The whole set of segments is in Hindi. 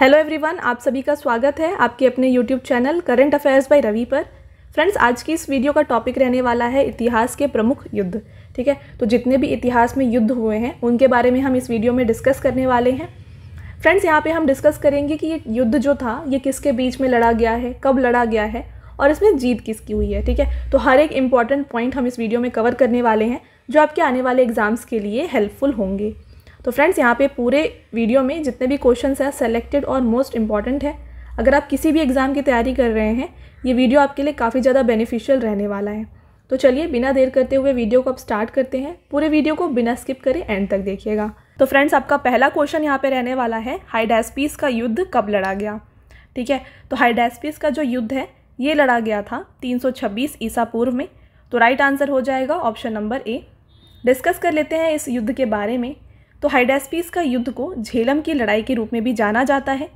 हेलो एवरीवन आप सभी का स्वागत है आपके अपने YouTube channel current affairs by Ravi पर फ्रेंड्स आज की इस वीडियो का टॉपिक रहने वाला है इतिहास के प्रमुख युद्ध ठीक है तो जितने भी इतिहास में युद्ध हुए हैं उनके बारे में हम इस वीडियो में डिस्कस करने वाले हैं फ्रेंड्स यहाँ पे हम डिस्कस करेंगे कि ये युद्ध जो था ये किसके बीच में लड़ा गया है कब लड़ा गया है और इसमें जीत किसकी हुई है ठीक है तो हर एक इम्पॉर्टेंट पॉइंट हम इस वीडियो में कवर करने वाले हैं जो आपके आने वाले एग्जाम्स के लिए हेल्पफुल होंगे तो फ्रेंड्स यहाँ पे पूरे वीडियो में जितने भी क्वेश्चन हैं सेलेक्टेड और मोस्ट इंपॉर्टेंट है अगर आप किसी भी एग्ज़ाम की तैयारी कर रहे हैं ये वीडियो आपके लिए काफ़ी ज़्यादा बेनिफिशियल रहने वाला है तो चलिए बिना देर करते हुए वीडियो को आप स्टार्ट करते हैं पूरे वीडियो को बिना स्किप करें एंड तक देखिएगा तो फ्रेंड्स आपका पहला क्वेश्चन यहाँ पर रहने वाला है हाइडेस्पीस का युद्ध कब लड़ा गया ठीक है तो हाइडेस्पीस का जो युद्ध है ये लड़ा गया था तीन ईसा पूर्व में तो राइट आंसर हो जाएगा ऑप्शन नंबर ए डिस्कस कर लेते हैं इस युद्ध के बारे में तो हाइडेस्पीस का युद्ध को झेलम की लड़ाई के रूप में भी जाना जाता है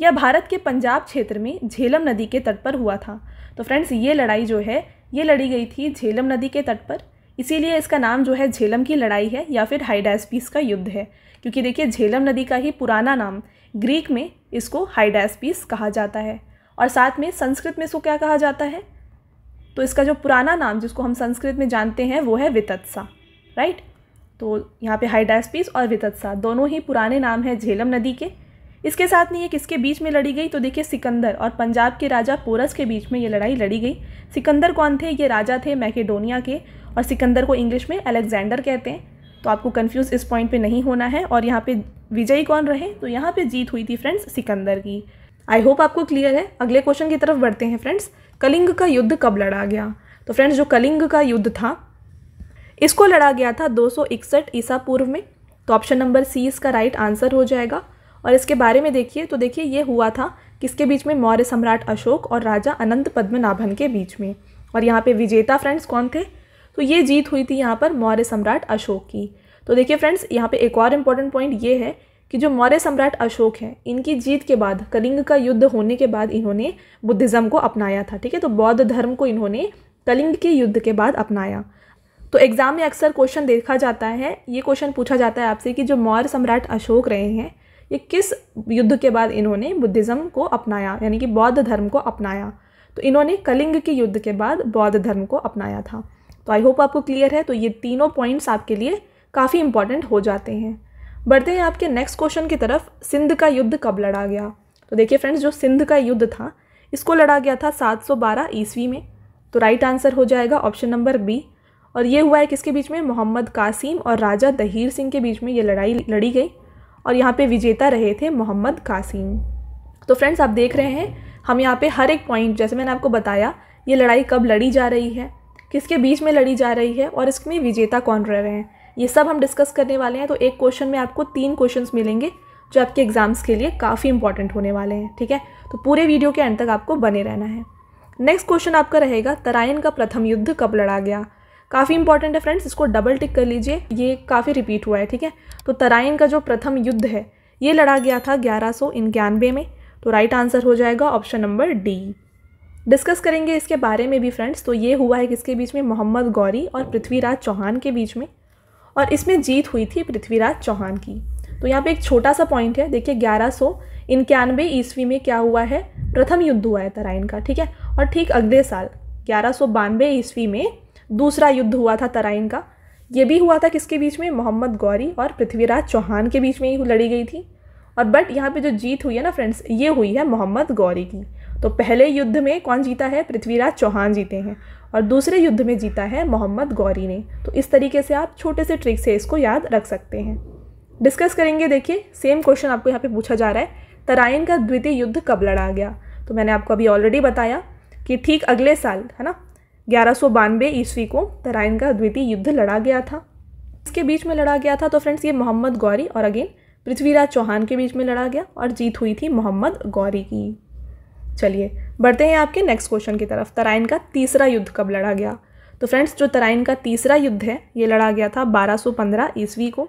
यह भारत के पंजाब क्षेत्र में झेलम नदी के तट पर हुआ था तो फ्रेंड्स ये लड़ाई जो है ये लड़ी गई थी झेलम नदी के तट पर इसीलिए इसका नाम जो है झेलम की लड़ाई है या फिर हाइडेस्पीस का युद्ध है क्योंकि देखिए झेलम नदी का ही पुराना नाम ग्रीक में इसको हाइडेस्पीस कहा जाता है और साथ में संस्कृत में इसको क्या कहा जाता है तो इसका जो पुराना नाम जिसको हम संस्कृत में जानते हैं वो है वितत्सा राइट तो यहाँ पे हाइडास्पीस और वितत्सा दोनों ही पुराने नाम हैं झेलम नदी के इसके साथ नहीं ये किसके बीच में लड़ी गई तो देखिए सिकंदर और पंजाब के राजा पोरस के बीच में ये लड़ाई लड़ी गई सिकंदर कौन थे ये राजा थे मैकेडोनिया के और सिकंदर को इंग्लिश में अलेक्जेंडर कहते हैं तो आपको कन्फ्यूज़ इस पॉइंट पर नहीं होना है और यहाँ पर विजयी कौन रहे तो यहाँ पर जीत हुई थी फ्रेंड्स सिकंदर की आई होप आपको क्लियर है अगले क्वेश्चन की तरफ बढ़ते हैं फ्रेंड्स कलिंग का युद्ध कब लड़ा गया तो फ्रेंड्स जो कलिंग का युद्ध था इसको लड़ा गया था दो ईसा पूर्व में तो ऑप्शन नंबर सी इसका राइट आंसर हो जाएगा और इसके बारे में देखिए तो देखिए ये हुआ था किसके बीच में मौर्य सम्राट अशोक और राजा अनंत पद्मनाभन के बीच में और यहाँ पे विजेता फ्रेंड्स कौन थे तो ये जीत हुई थी यहाँ पर मौर्य सम्राट अशोक की तो देखिए फ्रेंड्स यहाँ पे एक और इम्पॉर्टेंट पॉइंट ये है कि जो मौर्य सम्राट अशोक हैं इनकी जीत के बाद कलिंग का युद्ध होने के बाद इन्होंने बुद्धिज़्म को अपनाया था ठीक है तो बौद्ध धर्म को इन्होंने कलिंग के युद्ध के बाद अपनाया तो एग्ज़ाम में अक्सर क्वेश्चन देखा जाता है ये क्वेश्चन पूछा जाता है आपसे कि जो मौर्य सम्राट अशोक रहे हैं ये किस युद्ध के बाद इन्होंने बुद्धिज़्म को अपनाया यानी कि बौद्ध धर्म को अपनाया तो इन्होंने कलिंग के युद्ध के बाद बौद्ध धर्म को अपनाया था तो आई होप आपको क्लियर है तो ये तीनों पॉइंट्स आपके लिए काफ़ी इंपॉर्टेंट हो जाते हैं बढ़ते हैं आपके नेक्स्ट क्वेश्चन की तरफ सिंध का युद्ध कब लड़ा गया तो देखिए फ्रेंड्स जो सिंध का युद्ध था इसको लड़ा गया था 712 ईस्वी में तो राइट आंसर हो जाएगा ऑप्शन नंबर बी और ये हुआ है किसके बीच में मोहम्मद कासिम और राजा दहीर सिंह के बीच में ये लड़ाई लड़ी गई और यहाँ पे विजेता रहे थे मोहम्मद कासिम तो फ्रेंड्स आप देख रहे हैं हम यहाँ पे हर एक पॉइंट जैसे मैंने आपको बताया ये लड़ाई कब लड़ी जा रही है किसके बीच में लड़ी जा रही है और इसमें विजेता कौन रह रहे हैं ये सब हम डिस्कस करने वाले हैं तो एक क्वेश्चन में आपको तीन क्वेश्चन मिलेंगे जो आपके एग्ज़ाम्स के लिए काफ़ी इंपॉर्टेंट होने वाले हैं ठीक है तो पूरे वीडियो के एंड तक आपको बने रहना है नेक्स्ट क्वेश्चन आपका रहेगा तराइन का प्रथम युद्ध कब लड़ा गया काफ़ी इंपॉर्टेंट है फ्रेंड्स इसको डबल टिक कर लीजिए ये काफ़ी रिपीट हुआ है ठीक है तो तराइन का जो प्रथम युद्ध है ये लड़ा गया था ग्यारह में तो राइट आंसर हो जाएगा ऑप्शन नंबर डी डिस्कस करेंगे इसके बारे में भी फ्रेंड्स तो ये हुआ है किसके बीच में मोहम्मद गौरी और पृथ्वीराज चौहान के बीच में और इसमें जीत हुई थी पृथ्वीराज चौहान की तो यहाँ पे एक छोटा सा पॉइंट है देखिए ग्यारह सौ इक्यानवे ईस्वी में क्या हुआ है प्रथम युद्ध हुआ है तराइन का ठीक है और ठीक अगले साल ग्यारह सौ बानवे ईस्वी में दूसरा युद्ध हुआ था तराइन का ये भी हुआ था किसके बीच में मोहम्मद गौरी और पृथ्वीराज चौहान के बीच में ही लड़ी गई थी और बट यहाँ पे जो जीत हुई है ना फ्रेंड्स ये हुई है मोहम्मद गौरी की तो पहले युद्ध में कौन जीता है पृथ्वीराज चौहान जीते हैं और दूसरे युद्ध में जीता है मोहम्मद गौरी ने तो इस तरीके से आप छोटे से ट्रिक से इसको याद रख सकते हैं डिस्कस करेंगे देखिए सेम क्वेश्चन आपको यहाँ पे पूछा जा रहा है तराइन का द्वितीय युद्ध कब लड़ा गया तो मैंने आपको अभी ऑलरेडी बताया कि ठीक अगले साल है ना ग्यारह सौ बानवे ईस्वी को तराइन का द्वितीय युद्ध लड़ा गया था इसके बीच में लड़ा गया था तो फ्रेंड्स ये मोहम्मद गौरी और अगेन पृथ्वीराज चौहान के बीच में लड़ा गया और जीत हुई थी मोहम्मद गौरी की चलिए बढ़ते हैं आपके नेक्स्ट क्वेश्चन की तरफ तराइन का तीसरा युद्ध कब लड़ा गया तो फ्रेंड्स जो तराइन का तीसरा युद्ध है ये लड़ा गया था 1215 ईस्वी को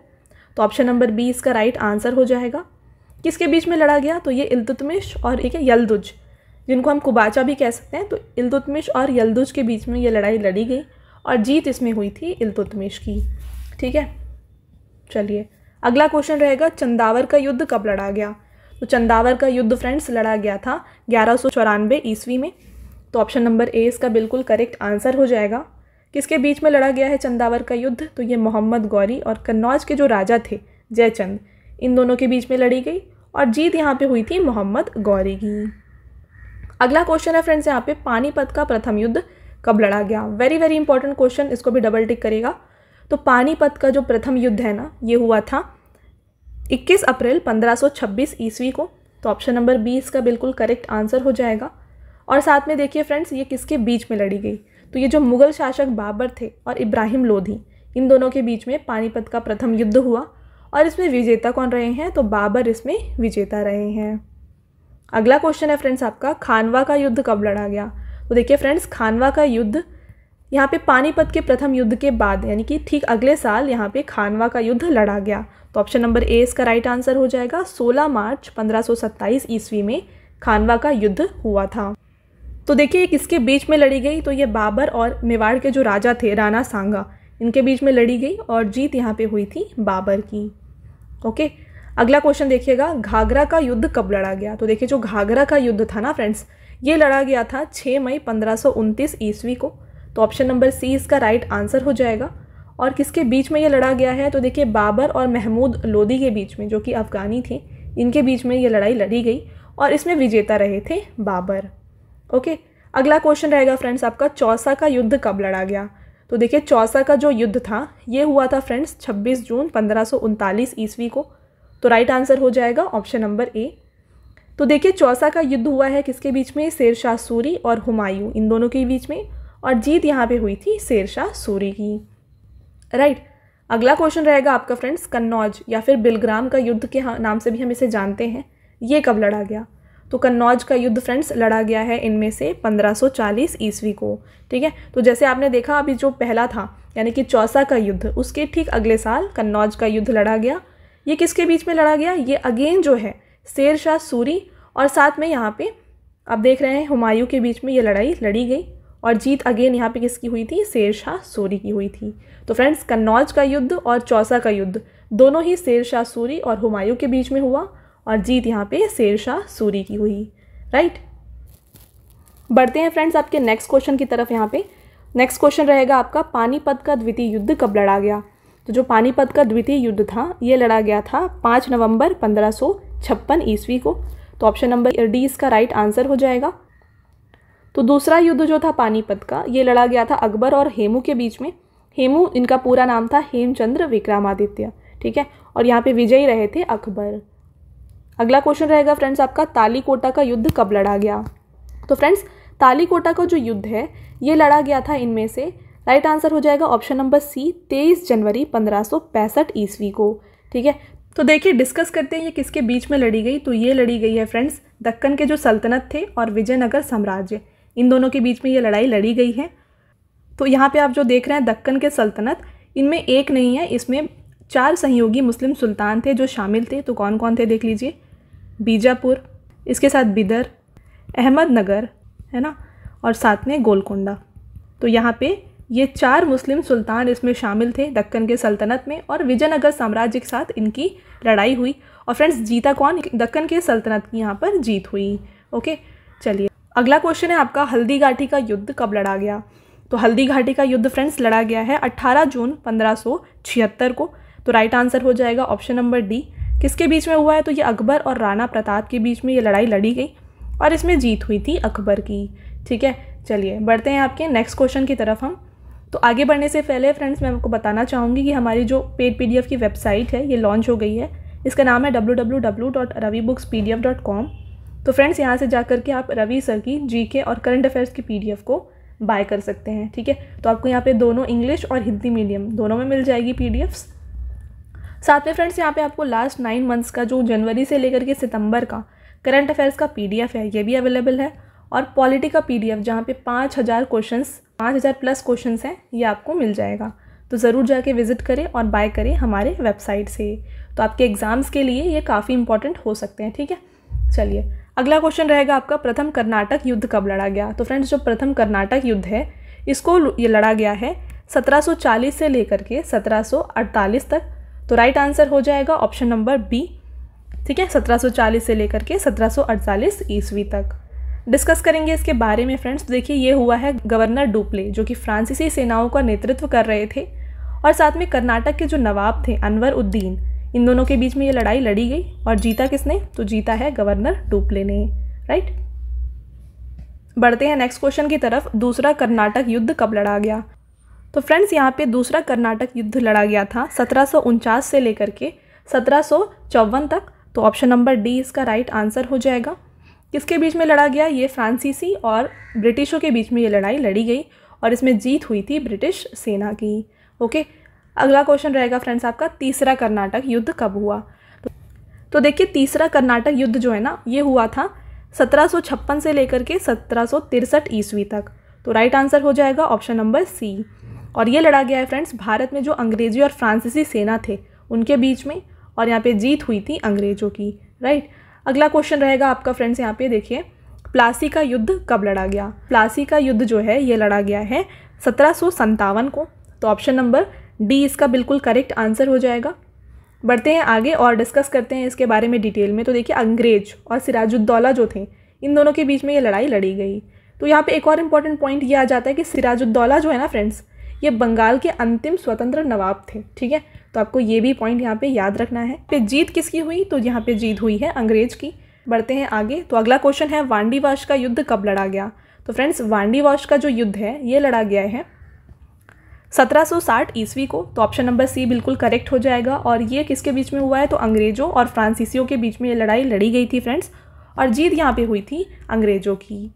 तो ऑप्शन नंबर बी इसका राइट आंसर हो जाएगा किसके बीच में लड़ा गया तो ये इल्तुतमिश और ठीक है यलदुज जिनको हम कुबाचा भी कह सकते हैं तो इल्तुतमिश और यल्दुज के बीच में ये लड़ाई लड़ी गई और जीत इसमें हुई थी इल्तुतमिश की ठीक है चलिए अगला क्वेश्चन रहेगा चंदावर का युद्ध कब लड़ा गया तो चंदावर का युद्ध फ्रेंड्स लड़ा गया था ग्यारह सौ चौरानवे ईस्वी में तो ऑप्शन नंबर ए इसका बिल्कुल करेक्ट आंसर हो जाएगा किसके बीच में लड़ा गया है चंदावर का युद्ध तो ये मोहम्मद गौरी और कन्नौज के जो राजा थे जयचंद इन दोनों के बीच में लड़ी गई और जीत यहाँ पे हुई थी मोहम्मद गौरी की अगला क्वेश्चन है फ्रेंड्स यहाँ पे पानीपत का प्रथम युद्ध कब लड़ा गया वेरी वेरी इंपॉर्टेंट क्वेश्चन इसको भी डबल टिक करेगा तो पानीपत का जो प्रथम युद्ध है ना ये हुआ था 21 अप्रैल 1526 ईस्वी को तो ऑप्शन नंबर बी इसका बिल्कुल करेक्ट आंसर हो जाएगा और साथ में देखिए फ्रेंड्स ये किसके बीच में लड़ी गई तो ये जो मुगल शासक बाबर थे और इब्राहिम लोधी इन दोनों के बीच में पानीपत का प्रथम युद्ध हुआ और इसमें विजेता कौन रहे हैं तो बाबर इसमें विजेता रहे हैं अगला क्वेश्चन है फ्रेंड्स आपका खानवा का युद्ध कब लड़ा गया तो देखिए फ्रेंड्स खानवा का युद्ध यहाँ पे पानीपत के प्रथम युद्ध के बाद यानी कि ठीक अगले साल यहाँ पे खानवा का युद्ध लड़ा गया तो ऑप्शन नंबर ए इसका राइट आंसर हो जाएगा 16 मार्च 1527 ईस्वी में खानवा का युद्ध हुआ था तो देखिए इसके बीच में लड़ी गई तो ये बाबर और मेवाड़ के जो राजा थे राणा सांगा इनके बीच में लड़ी गई और जीत यहाँ पे हुई थी बाबर की ओके अगला क्वेश्चन देखिएगा घाघरा का युद्ध कब लड़ा गया तो देखिए जो घाघरा का युद्ध था ना फ्रेंड्स ये लड़ा गया था 6 मई पंद्रह ईस्वी को तो ऑप्शन नंबर सी इसका राइट आंसर हो जाएगा और किसके बीच में ये लड़ा गया है तो देखिए बाबर और महमूद लोदी के बीच में जो कि अफ़गानी थे इनके बीच में ये लड़ाई लड़ी गई और इसमें विजेता रहे थे बाबर ओके अगला क्वेश्चन रहेगा फ्रेंड्स आपका चौसा का युद्ध कब लड़ा गया तो देखिए चौसा का जो युद्ध था ये हुआ था फ्रेंड्स 26 जून पंद्रह ईस्वी को तो राइट आंसर हो जाएगा ऑप्शन नंबर ए तो देखिए चौसा का युद्ध हुआ है किसके बीच में शेरशाह सूरी और हुमायूं इन दोनों के बीच में और जीत यहाँ पे हुई थी शेर शाह सूरी की राइट अगला क्वेश्चन रहेगा आपका फ्रेंड्स कन्नौज या फिर बिलग्राम का युद्ध के नाम से भी हम इसे जानते हैं ये कब लड़ा गया तो कन्नौज का युद्ध फ्रेंड्स लड़ा गया है इनमें से 1540 ईस्वी को ठीक है तो जैसे आपने देखा अभी जो पहला था यानी कि चौसा का युद्ध उसके ठीक अगले साल कन्नौज का युद्ध लड़ा गया ये किसके बीच में लड़ा गया ये अगेन जो है शेर शाह सूरी और साथ में यहाँ पे आप देख रहे हैं हुमायूं के बीच में ये लड़ाई लड़ी गई और जीत अगेन यहाँ पे किसकी हुई थी शेर शाह सूरी की हुई थी तो फ्रेंड्स कन्नौज का युद्ध और चौसा का युद्ध दोनों ही शेर शाह सूरी और हुमायूं के बीच में हुआ और जीत यहाँ पे शेर शाह सूरी की हुई राइट बढ़ते हैं फ्रेंड्स आपके नेक्स्ट क्वेश्चन की तरफ यहाँ पे नेक्स्ट क्वेश्चन रहेगा आपका पानीपत का द्वितीय युद्ध कब लड़ा गया तो जो पानीपत का द्वितीय युद्ध था ये लड़ा गया था पाँच नवंबर पंद्रह सौ छप्पन ईस्वी को तो ऑप्शन नंबर डी इसका राइट आंसर हो जाएगा तो दूसरा युद्ध जो था पानीपत का ये लड़ा गया था अकबर और हेमू के बीच में हेमू इनका पूरा नाम था हेमचंद्र विक्रमादित्य ठीक है और यहाँ पे विजयी रहे थे अकबर अगला क्वेश्चन रहेगा फ्रेंड्स आपका तालीकोटा का युद्ध कब लड़ा गया तो फ्रेंड्स तालीकोटा का जो युद्ध है ये लड़ा गया था इनमें से राइट आंसर हो जाएगा ऑप्शन नंबर सी तेईस जनवरी पंद्रह ईस्वी को ठीक है तो देखिए डिस्कस करते हैं ये किसके बीच में लड़ी गई तो ये लड़ी गई है फ्रेंड्स दक्कन के जो सल्तनत थे और विजयनगर साम्राज्य इन दोनों के बीच में ये लड़ाई लड़ी गई है तो यहाँ पे आप जो देख रहे हैं दक्कन के सल्तनत इनमें एक नहीं है इसमें चार सहयोगी मुस्लिम सुल्तान थे जो शामिल थे तो कौन कौन थे देख लीजिए बीजापुर इसके साथ बिदर अहमदनगर है ना और साथ में गोलकोंडा तो यहाँ पर ये चार मुस्लिम सुल्तान इसमें शामिल थे दक्कन के सल्तनत में और विजयनगर साम्राज्य के साथ इनकी लड़ाई हुई और फ्रेंड्स जीता कौन दक्कन के सल्तनत की यहाँ पर जीत हुई ओके चलिए अगला क्वेश्चन है आपका हल्दी घाटी का युद्ध कब लड़ा गया तो हल्दी घाटी का युद्ध फ्रेंड्स लड़ा गया है 18 जून 1576 को तो राइट आंसर हो जाएगा ऑप्शन नंबर डी किसके बीच में हुआ है तो ये अकबर और राणा प्रताप के बीच में ये लड़ाई लड़ी गई और इसमें जीत हुई थी अकबर की ठीक है चलिए बढ़ते हैं आपके नेक्स्ट क्वेश्चन की तरफ हम तो आगे बढ़ने से पहले फ्रेंड्स मैं आपको बताना चाहूँगी कि हमारी जो पेड पी की वेबसाइट है ये लॉन्च हो गई है इसका नाम है डब्ल्यू तो फ्रेंड्स यहाँ से जा करके आप रवि सर की जीके और करंट अफेयर्स की पीडीएफ को बाय कर सकते हैं ठीक है तो आपको यहाँ पे दोनों इंग्लिश और हिंदी मीडियम दोनों में मिल जाएगी पीडीएफ्स साथ में फ्रेंड्स यहाँ पे आपको लास्ट नाइन मंथ्स का जो जनवरी से लेकर के सितंबर का करंट अफेयर्स का पीडीएफ है ये भी अवेलेबल है और पॉलिटी का पीडीएफ जहाँ पर पाँच हज़ार क्वेश्चंस पाँच हज़ार प्लस क्वेश्चन हैं ये आपको मिल जाएगा तो ज़रूर जाके विज़िट करें और बाय करें हमारे वेबसाइट से तो आपके एग्ज़ाम्स के लिए ये काफ़ी इंपॉर्टेंट हो सकते हैं ठीक है चलिए अगला क्वेश्चन रहेगा आपका प्रथम कर्नाटक युद्ध कब लड़ा गया तो फ्रेंड्स जो प्रथम कर्नाटक युद्ध है इसको ये लड़ा गया है 1740 से लेकर के 1748 तक तो राइट आंसर हो जाएगा ऑप्शन नंबर बी ठीक है 1740 से लेकर के 1748 ईस्वी तक डिस्कस करेंगे इसके बारे में फ्रेंड्स तो देखिए ये हुआ है गवर्नर डुप्ले जो कि फ्रांसीसी सेनाओं का नेतृत्व कर रहे थे और साथ में कर्नाटक के जो नवाब थे अनवर उद्दीन इन दोनों के बीच में ये लड़ाई लड़ी गई और जीता किसने तो जीता है गवर्नर डुप्ले ने राइट बढ़ते हैं नेक्स्ट क्वेश्चन की तरफ दूसरा कर्नाटक युद्ध कब लड़ा गया तो फ्रेंड्स यहाँ पे दूसरा कर्नाटक युद्ध लड़ा गया था सत्रह से लेकर के सत्रह तक तो ऑप्शन नंबर डी इसका राइट आंसर हो जाएगा किसके बीच में लड़ा गया ये फ्रांसीसी और ब्रिटिशों के बीच में ये लड़ाई लड़ी गई और इसमें जीत हुई थी ब्रिटिश सेना की ओके अगला क्वेश्चन रहेगा फ्रेंड्स आपका तीसरा कर्नाटक युद्ध कब हुआ तो, तो देखिए तीसरा कर्नाटक युद्ध जो है ना ये हुआ था सत्रह से लेकर के सत्रह ईस्वी तक तो राइट आंसर हो जाएगा ऑप्शन नंबर सी और ये लड़ा गया है फ्रेंड्स भारत में जो अंग्रेजी और फ्रांसीसी सेना थे उनके बीच में और यहाँ पे जीत हुई थी अंग्रेज़ों की राइट अगला क्वेश्चन रहेगा आपका फ्रेंड्स यहाँ पे देखिए प्लासी का युद्ध कब लड़ा गया प्लासी का युद्ध जो है ये लड़ा गया है सत्रह को तो ऑप्शन नंबर डी इसका बिल्कुल करेक्ट आंसर हो जाएगा बढ़ते हैं आगे और डिस्कस करते हैं इसके बारे में डिटेल में तो देखिए अंग्रेज और सिराजुद्दौला जो थे इन दोनों के बीच में ये लड़ाई लड़ी गई तो यहाँ पे एक और इम्पॉर्टेंट पॉइंट ये आ जाता है कि सिराजुद्दौला जो है ना फ्रेंड्स ये बंगाल के अंतिम स्वतंत्र नवाब थे ठीक है तो आपको ये भी पॉइंट यहाँ पे याद रखना है फिर जीत किसकी हुई तो यहाँ पे जीत हुई है अंग्रेज की बढ़ते हैं आगे तो अगला क्वेश्चन है वांडीवाश का युद्ध कब लड़ा गया तो फ्रेंड्स वांडीवाश का जो युद्ध है ये लड़ा गया है 1760 ईस्वी को तो ऑप्शन नंबर सी बिल्कुल करेक्ट हो जाएगा और ये किसके बीच में हुआ है तो अंग्रेज़ों और फ्रांसीसियों के बीच में ये लड़ाई लड़ी गई थी फ्रेंड्स और जीत यहाँ पे हुई थी अंग्रेज़ों की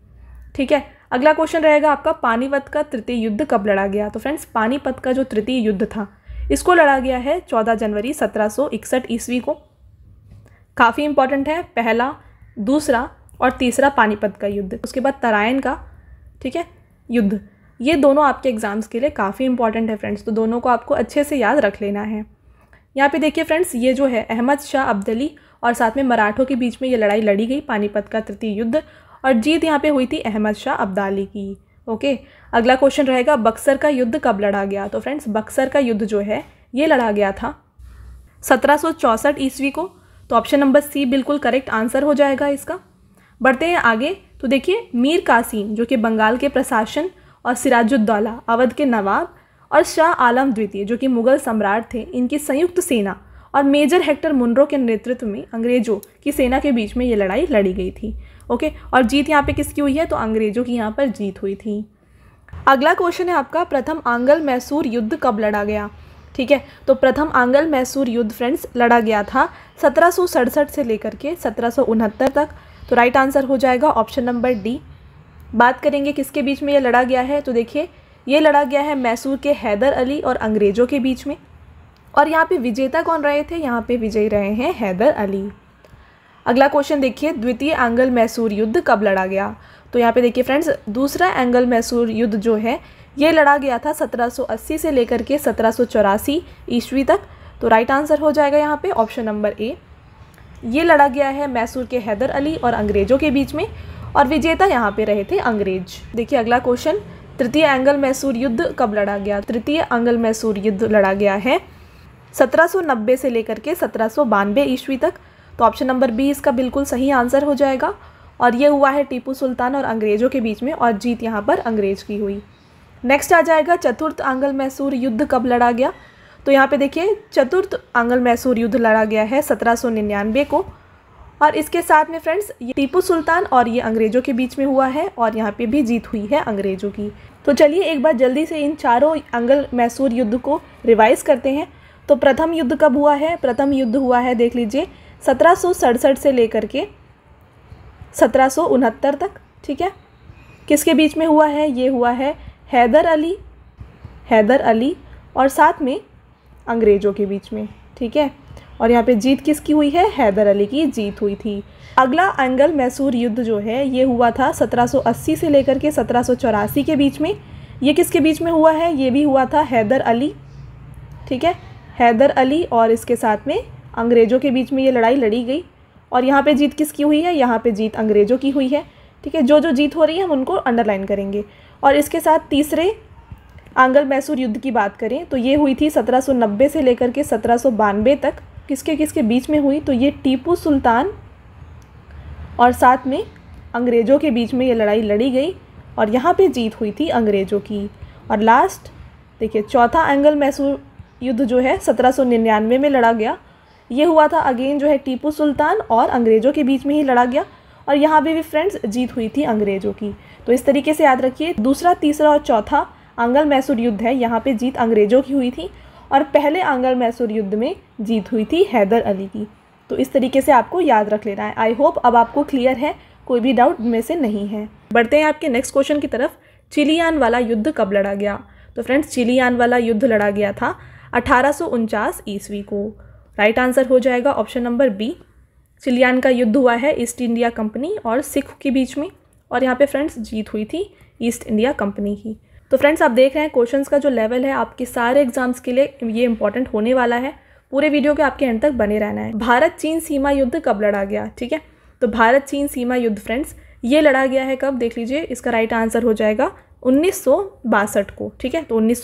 ठीक है अगला क्वेश्चन रहेगा आपका पानीपत का तृतीय युद्ध कब लड़ा गया तो फ्रेंड्स पानीपत का जो तृतीय युद्ध था इसको लड़ा गया है 14 जनवरी 1761 ईस्वी को काफ़ी इंपॉर्टेंट है पहला दूसरा और तीसरा पानीपत का युद्ध उसके बाद तरायन का ठीक है युद्ध ये दोनों आपके एग्ज़ाम्स के लिए काफ़ी इंपॉर्टेंट है फ्रेंड्स तो दोनों को आपको अच्छे से याद रख लेना है यहाँ पे देखिए फ्रेंड्स ये जो है अहमद शाह अब्दली और साथ में मराठों के बीच में ये लड़ाई लड़ी गई पानीपत का तृतीय युद्ध और जीत यहाँ पे हुई थी अहमद शाह अब्दाली की ओके अगला क्वेश्चन रहेगा बक्सर का युद्ध कब लड़ा गया तो फ्रेंड्स बक्सर का युद्ध जो है ये लड़ा गया था सत्रह ईस्वी को तो ऑप्शन नंबर सी बिल्कुल करेक्ट आंसर हो जाएगा इसका बढ़ते हैं आगे तो देखिए मीर कासिम जो कि बंगाल के प्रशासन और सिराजुद्दौला अवध के नवाब और शाह आलम द्वितीय जो कि मुगल सम्राट थे इनकी संयुक्त सेना और मेजर हेक्टर मुनरो के नेतृत्व में अंग्रेजों की सेना के बीच में ये लड़ाई लड़ी गई थी ओके और जीत यहाँ पे किसकी हुई है तो अंग्रेजों की यहाँ पर जीत हुई थी अगला क्वेश्चन है आपका प्रथम आंगल मैसूर युद्ध कब लड़ा गया ठीक है तो प्रथम आंगल मैसूर युद्ध फ्रेंड्स लड़ा गया था सत्रह से लेकर के सत्रह तक तो राइट आंसर हो जाएगा ऑप्शन नंबर डी बात करेंगे किसके बीच में ये लड़ा गया है तो देखिए ये लड़ा गया है मैसूर के हैदर अली और अंग्रेज़ों के बीच में और यहाँ पे विजेता कौन रहे थे यहाँ पे विजयी रहे हैं हैदर अली अगला क्वेश्चन देखिए द्वितीय एंगल मैसूर युद्ध कब लड़ा गया तो यहाँ पे देखिए फ्रेंड्स दूसरा एंगल मैसूर युद्ध जो है ये लड़ा गया था 1780 से लेकर के सत्रह ईस्वी तक तो राइट आंसर हो जाएगा यहाँ पे ऑप्शन नंबर ए ये लड़ा गया है मैसूर के हैदर अली और अंग्रेज़ों के बीच में और विजेता यहाँ पे रहे थे अंग्रेज देखिए अगला क्वेश्चन तृतीय एंगल मैसूर युद्ध कब लड़ा गया तृतीय एंगल मैसूर युद्ध लड़ा गया है 1790 से लेकर के सत्रह ईस्वी तक तो ऑप्शन नंबर बी इसका बिल्कुल सही आंसर हो जाएगा और ये हुआ है टीपू सुल्तान और अंग्रेज़ों के बीच में और जीत यहाँ पर अंग्रेज की हुई नेक्स्ट आ जाएगा चतुर्थ आंगल मैसूर युद्ध कब लड़ा गया तो यहाँ पे देखिए चतुर्थ आंगल मैसूर युद्ध लड़ा गया है 1799 को और इसके साथ में फ्रेंड्स ये टीपू सुल्तान और ये अंग्रेज़ों के बीच में हुआ है और यहाँ पे भी जीत हुई है अंग्रेज़ों की तो चलिए एक बार जल्दी से इन चारों आंगल मैसूर युद्ध को रिवाइज़ करते हैं तो प्रथम युद्ध कब हुआ है प्रथम युद्ध हुआ है देख लीजिए सत्रह से लेकर के सत्रह तक ठीक है किसके बीच में हुआ है ये हुआ है हैदर अली हैदर अली और साथ में अंग्रेज़ों के बीच में ठीक है और यहाँ पे जीत किसकी हुई है हैदर अली की जीत हुई थी अगला एंगल मैसूर युद्ध जो है ये हुआ था 1780 से लेकर के सत्रह के बीच में ये किसके बीच में हुआ है ये भी हुआ था हैदर अली ठीक है हैदर अली और इसके साथ में अंग्रेज़ों के बीच में ये लड़ाई लड़ी गई और यहाँ पे जीत किसकी हुई है यहाँ पे जीत अंग्रेज़ों की हुई है ठीक है जो जो जीत हो रही है हम उनको अंडरलाइन करेंगे और इसके साथ तीसरे आंगल मैसूर युद्ध की बात करें तो ये हुई थी सत्रह से लेकर के सत्रह तक किसके किसके बीच में हुई तो ये टीपू सुल्तान और साथ में अंग्रेज़ों के बीच में ये लड़ाई लड़ी गई और यहाँ पे जीत हुई थी अंग्रेज़ों की और लास्ट देखिए चौथा एंगल मैसूर युद्ध जो है 1799 में लड़ा गया ये हुआ था अगेन जो है टीपू सुल्तान और अंग्रेज़ों के बीच में ही लड़ा गया और यहाँ भी भी फ्रेंड्स जीत हुई थी अंग्रेज़ों की तो इस तरीके से याद रखिए दूसरा तीसरा और चौथा आंगल मैसूर युद्ध है यहाँ पे जीत अंग्रेज़ों की हुई थी और पहले आंगल मैसूर युद्ध में जीत हुई थी हैदर अली की तो इस तरीके से आपको याद रख लेना है आई होप अब आपको क्लियर है कोई भी डाउट में से नहीं है बढ़ते हैं आपके नेक्स्ट क्वेश्चन की तरफ चिलियान वाला युद्ध कब लड़ा गया तो फ्रेंड्स चिलियान वाला युद्ध लड़ा गया था अठारह ईस्वी को राइट आंसर हो जाएगा ऑप्शन नंबर बी चिलियान का युद्ध हुआ है ईस्ट इंडिया कंपनी और सिख के बीच में और यहाँ पे फ्रेंड्स जीत हुई थी ईस्ट इंडिया कंपनी की तो फ्रेंड्स आप देख रहे हैं क्वेश्चंस का जो लेवल है आपके सारे एग्जाम्स के लिए ये इंपॉर्टेंट होने वाला है पूरे वीडियो के आपके एंड तक बने रहना है भारत चीन सीमा युद्ध कब लड़ा गया ठीक है तो भारत चीन सीमा युद्ध फ्रेंड्स ये लड़ा गया है कब देख लीजिए इसका राइट आंसर हो जाएगा उन्नीस को ठीक है तो उन्नीस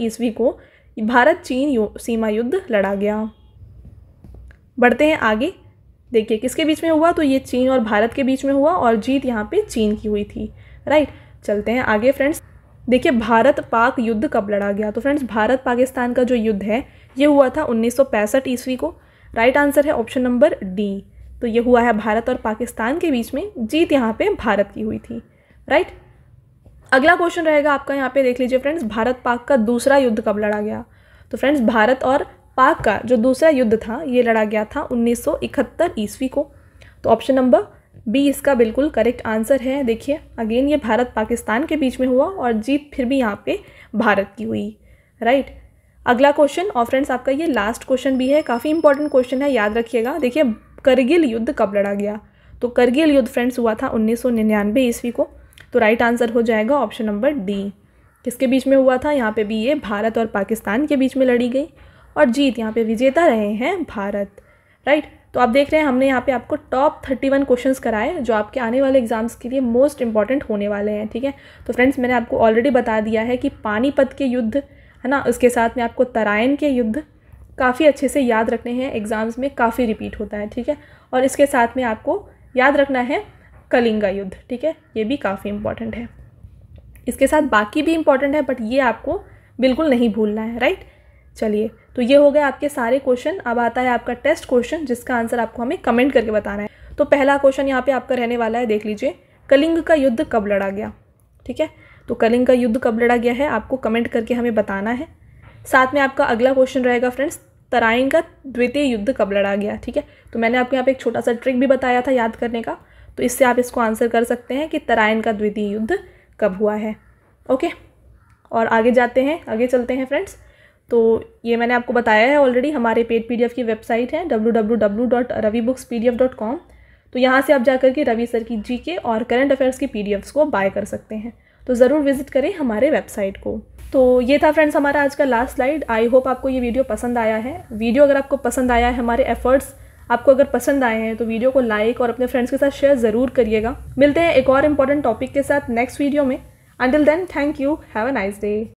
ईस्वी को भारत चीन सीमा युद्ध लड़ा गया बढ़ते हैं आगे देखिए किसके बीच में हुआ तो ये चीन और भारत के बीच में हुआ और जीत यहाँ पे चीन की हुई थी राइट चलते हैं आगे फ्रेंड्स देखिए भारत पाक युद्ध कब लड़ा गया तो फ्रेंड्स भारत पाकिस्तान का जो युद्ध है ये हुआ था उन्नीस ईस्वी को राइट आंसर है ऑप्शन नंबर डी तो ये हुआ है भारत और पाकिस्तान के बीच में जीत यहाँ पे भारत की हुई थी राइट अगला क्वेश्चन रहेगा आपका यहाँ पे देख लीजिए फ्रेंड्स भारत पाक का दूसरा युद्ध कब लड़ा गया तो फ्रेंड्स भारत और पाक का जो दूसरा युद्ध था ये लड़ा गया था 1971 ईस्वी को तो ऑप्शन नंबर बी इसका बिल्कुल करेक्ट आंसर है देखिए अगेन ये भारत पाकिस्तान के बीच में हुआ और जीत फिर भी यहाँ पे भारत की हुई राइट अगला क्वेश्चन और फ्रेंड्स आपका ये लास्ट क्वेश्चन भी है काफ़ी इंपॉर्टेंट क्वेश्चन है याद रखिएगा देखिए करगिल युद्ध कब लड़ा गया तो करगिल युद्ध फ्रेंड्स हुआ था उन्नीस ईस्वी को तो राइट आंसर हो जाएगा ऑप्शन नंबर डी किसके बीच में हुआ था यहाँ पे भी ये भारत और पाकिस्तान के बीच में लड़ी गई और जीत यहाँ पे विजेता रहे हैं भारत राइट तो आप देख रहे हैं हमने यहाँ पे आपको टॉप थर्टी वन क्वेश्चन कराए जो आपके आने वाले एग्जाम्स के लिए मोस्ट इंपॉर्टेंट होने वाले हैं ठीक है तो फ्रेंड्स मैंने आपको ऑलरेडी बता दिया है कि पानीपत के युद्ध है ना उसके साथ में आपको तराइन के युद्ध काफ़ी अच्छे से याद रखने हैं एग्ज़ाम्स में काफ़ी रिपीट होता है ठीक है और इसके साथ में आपको याद रखना है कलिंगा युद्ध ठीक है ये भी काफ़ी इंपॉर्टेंट है इसके साथ बाकी भी इम्पॉर्टेंट है बट ये आपको बिल्कुल नहीं भूलना है राइट चलिए तो ये हो गए आपके सारे क्वेश्चन अब आता है आपका टेस्ट क्वेश्चन जिसका आंसर आपको हमें कमेंट करके बताना है तो पहला क्वेश्चन यहाँ पे आपका रहने वाला है देख लीजिए कलिंग का युद्ध कब लड़ा गया ठीक है तो कलिंग का युद्ध कब लड़ा गया है आपको कमेंट करके हमें बताना है साथ में आपका अगला क्वेश्चन रहेगा फ्रेंड्स तराइन का द्वितीय युद्ध कब लड़ा गया ठीक है तो मैंने आपको यहाँ पे एक छोटा सा ट्रिक भी बताया था याद करने का तो इससे आप इसको आंसर कर सकते हैं कि तराइन का द्वितीय युद्ध कब हुआ है ओके और आगे जाते हैं आगे चलते हैं फ्रेंड्स तो ये मैंने आपको बताया है ऑलरेडी हमारे पेड पी की वेबसाइट है डब्ल्यू तो यहाँ से आप जाकर के रवि सर की जीके और करंट अफेयर्स की पी को बाय कर सकते हैं तो ज़रूर विजिट करें हमारे वेबसाइट को तो ये था फ्रेंड्स हमारा आज का लास्ट स्लाइड आई होप आपको ये वीडियो पसंद आया है वीडियो अगर आपको पसंद आया है हमारे एफर्ट्स आपको अगर पसंद आए हैं तो वीडियो को लाइक और अपने फ्रेंड्स के साथ शेयर ज़रूर करिएगा मिलते हैं एक और इम्पॉर्टेंट टॉपिक के साथ नेक्स्ट वीडियो में until then thank you have a nice day